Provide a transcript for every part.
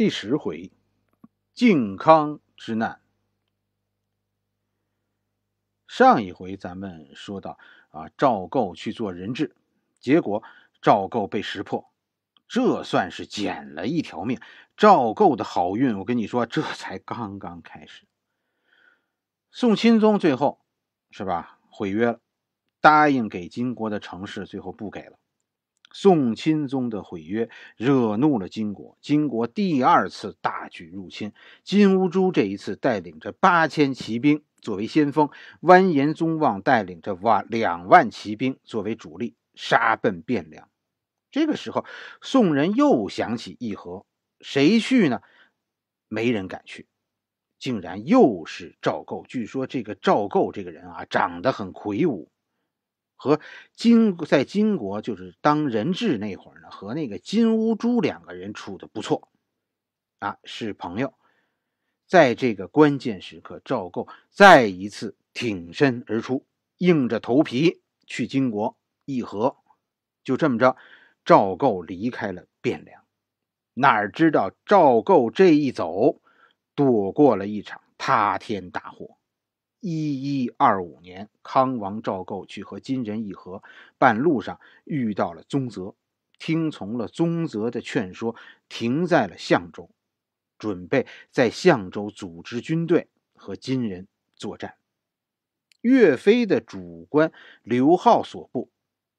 第十回，靖康之难。上一回咱们说到啊，赵构去做人质，结果赵构被识破，这算是捡了一条命。赵构的好运，我跟你说，这才刚刚开始。宋钦宗最后是吧，毁约了，答应给金国的城市，最后不给了。宋钦宗的毁约惹怒了金国，金国第二次大举入侵。金兀术这一次带领着八千骑兵作为先锋，完颜宗望带领着万两万骑兵作为主力，杀奔汴梁。这个时候，宋人又想起议和，谁去呢？没人敢去，竟然又是赵构。据说这个赵构这个人啊，长得很魁梧。和金在金国就是当人质那会儿呢，和那个金乌珠两个人处的不错，啊，是朋友。在这个关键时刻，赵构再一次挺身而出，硬着头皮去金国议和。就这么着，赵构离开了汴梁，哪知道赵构这一走，躲过了一场塌天大祸。一一二五年，康王赵构去和金人议和，半路上遇到了宗泽，听从了宗泽的劝说，停在了相州，准备在相州组织军队和金人作战。岳飞的主官刘浩所部，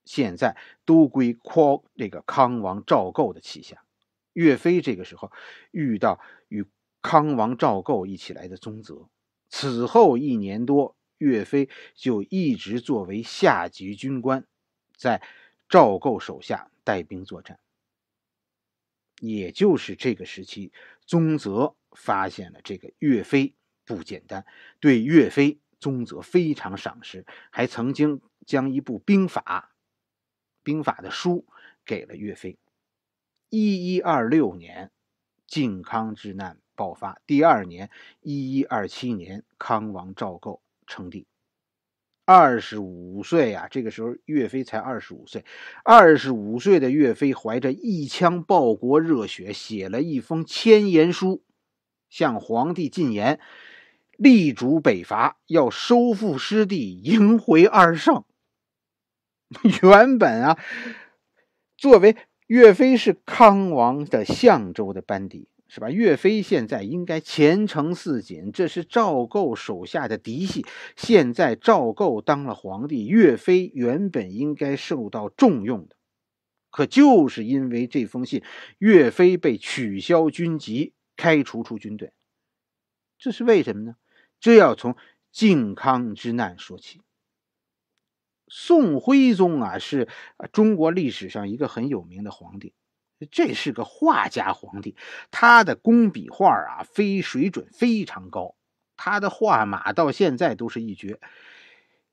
现在都归康这个康王赵构的旗下。岳飞这个时候遇到与康王赵构一起来的宗泽。此后一年多，岳飞就一直作为下级军官，在赵构手下带兵作战。也就是这个时期，宗泽发现了这个岳飞不简单，对岳飞宗泽非常赏识，还曾经将一部兵法、兵法的书给了岳飞。一一二六年，靖康之难。爆发第二年，一一二七年，康王赵构称帝，二十五岁啊，这个时候，岳飞才二十五岁。二十五岁的岳飞怀着一腔报国热血，写了一封千言书，向皇帝进言，力主北伐，要收复失地，迎回二圣。原本啊，作为岳飞是康王的相州的班底。是吧？岳飞现在应该前程似锦，这是赵构手下的嫡系。现在赵构当了皇帝，岳飞原本应该受到重用的，可就是因为这封信，岳飞被取消军籍，开除出军队。这是为什么呢？这要从靖康之难说起。宋徽宗啊，是中国历史上一个很有名的皇帝。这是个画家皇帝，他的工笔画啊，非水准非常高。他的画马到现在都是一绝。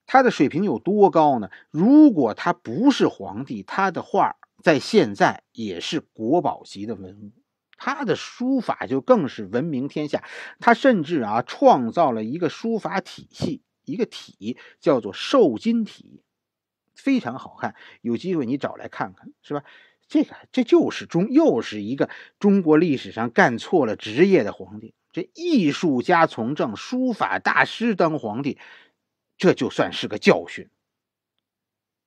他的水平有多高呢？如果他不是皇帝，他的画在现在也是国宝级的文物。他的书法就更是闻名天下。他甚至啊，创造了一个书法体系，一个体叫做瘦金体，非常好看。有机会你找来看看，是吧？这个这就是中又是一个中国历史上干错了职业的皇帝。这艺术家从政，书法大师当皇帝，这就算是个教训。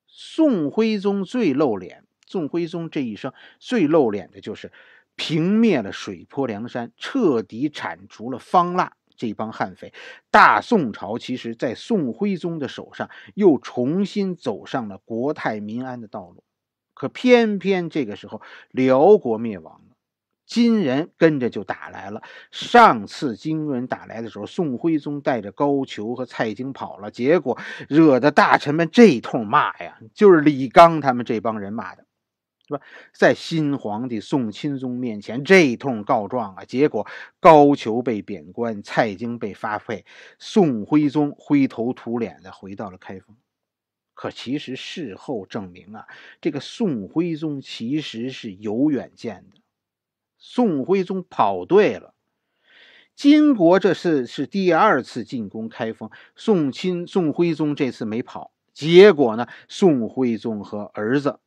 宋徽宗最露脸，宋徽宗这一生最露脸的就是平灭了水泊梁山，彻底铲除了方腊这帮悍匪。大宋朝其实在宋徽宗的手上又重新走上了国泰民安的道路。可偏偏这个时候，辽国灭亡了，金人跟着就打来了。上次金人打来的时候，宋徽宗带着高俅和蔡京跑了，结果惹得大臣们这通骂呀，就是李纲他们这帮人骂的，是吧？在新皇帝宋钦宗面前这通告状啊，结果高俅被贬官，蔡京被发配，宋徽宗灰头土脸的回到了开封。可其实，事后证明啊，这个宋徽宗其实是有远见的。宋徽宗跑对了，金国这次是第二次进攻开封，宋钦、宋徽宗这次没跑，结果呢，宋徽宗和儿子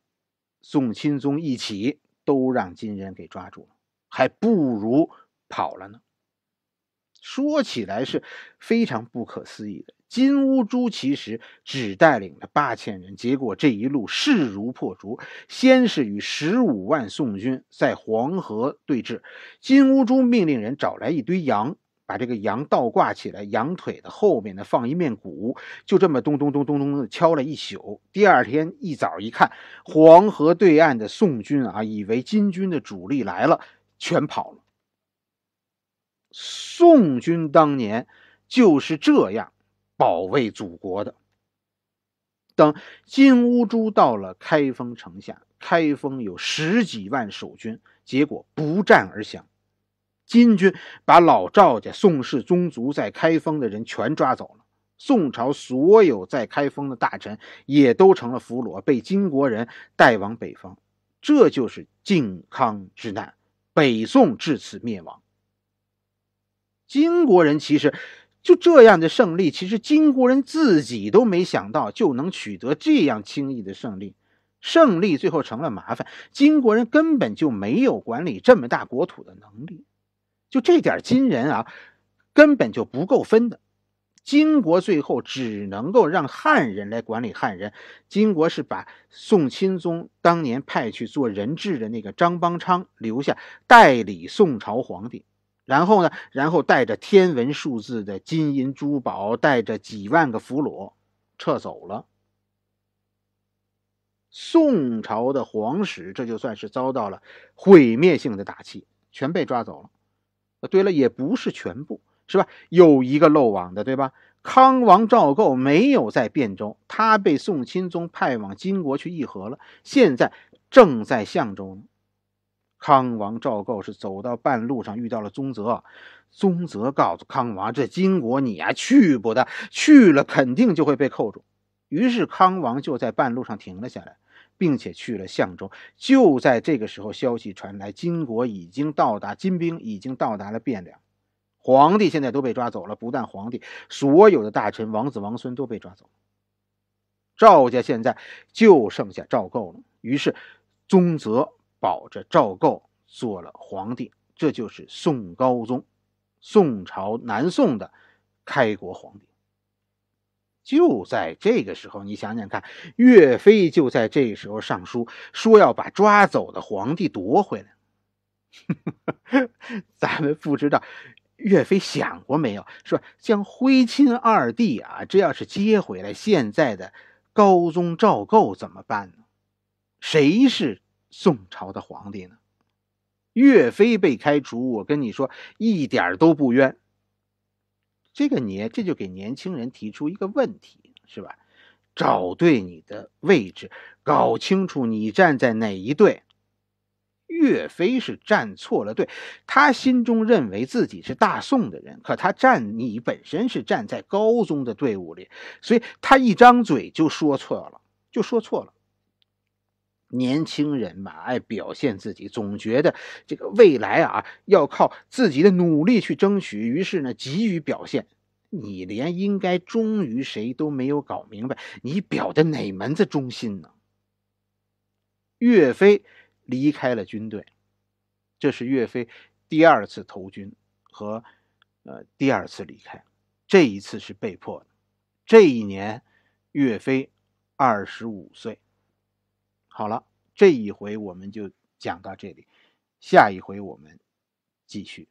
宋钦宗一起都让金人给抓住了，还不如跑了呢。说起来是非常不可思议的。金乌珠其实只带领了八千人，结果这一路势如破竹。先是与十五万宋军在黄河对峙，金乌珠命令人找来一堆羊，把这个羊倒挂起来，羊腿的后面呢放一面鼓，就这么咚咚咚咚咚的敲了一宿。第二天一早一看，黄河对岸的宋军啊，以为金军的主力来了，全跑了。宋军当年就是这样。保卫祖国的。等金兀术到了开封城下，开封有十几万守军，结果不战而降。金军把老赵家宋氏宗族在开封的人全抓走了，宋朝所有在开封的大臣也都成了俘虏，被金国人带往北方。这就是靖康之难，北宋至此灭亡。金国人其实。就这样的胜利，其实金国人自己都没想到就能取得这样轻易的胜利。胜利最后成了麻烦，金国人根本就没有管理这么大国土的能力。就这点金人啊，根本就不够分的。金国最后只能够让汉人来管理汉人。金国是把宋钦宗当年派去做人质的那个张邦昌留下代理宋朝皇帝。然后呢？然后带着天文数字的金银珠宝，带着几万个俘虏撤走了。宋朝的皇室这就算是遭到了毁灭性的打击，全被抓走了。对了，也不是全部，是吧？有一个漏网的，对吧？康王赵构没有在汴州，他被宋钦宗派往金国去议和了，现在正在相州呢。康王赵构是走到半路上遇到了宗泽，宗泽告诉康王：“这金国你啊去不得，去了肯定就会被扣住。”于是康王就在半路上停了下来，并且去了相州。就在这个时候，消息传来，金国已经到达，金兵已经到达了汴梁，皇帝现在都被抓走了，不但皇帝，所有的大臣、王子、王孙都被抓走了。赵家现在就剩下赵构了。于是，宗泽。保着赵构做了皇帝，这就是宋高宗，宋朝南宋的开国皇帝。就在这个时候，你想想看，岳飞就在这时候上书说要把抓走的皇帝夺回来。咱们不知道岳飞想过没有，说将徽钦二帝啊，这要是接回来，现在的高宗赵构怎么办呢？谁是？宋朝的皇帝呢？岳飞被开除，我跟你说一点都不冤。这个你这就给年轻人提出一个问题，是吧？找对你的位置，搞清楚你站在哪一队。岳飞是站错了队，他心中认为自己是大宋的人，可他站你本身是站在高宗的队伍里，所以他一张嘴就说错了，就说错了。年轻人嘛，爱表现自己，总觉得这个未来啊要靠自己的努力去争取，于是呢急于表现。你连应该忠于谁都没有搞明白，你表的哪门子忠心呢？岳飞离开了军队，这是岳飞第二次投军和呃第二次离开，这一次是被迫的。这一年，岳飞二十五岁。好了，这一回我们就讲到这里，下一回我们继续。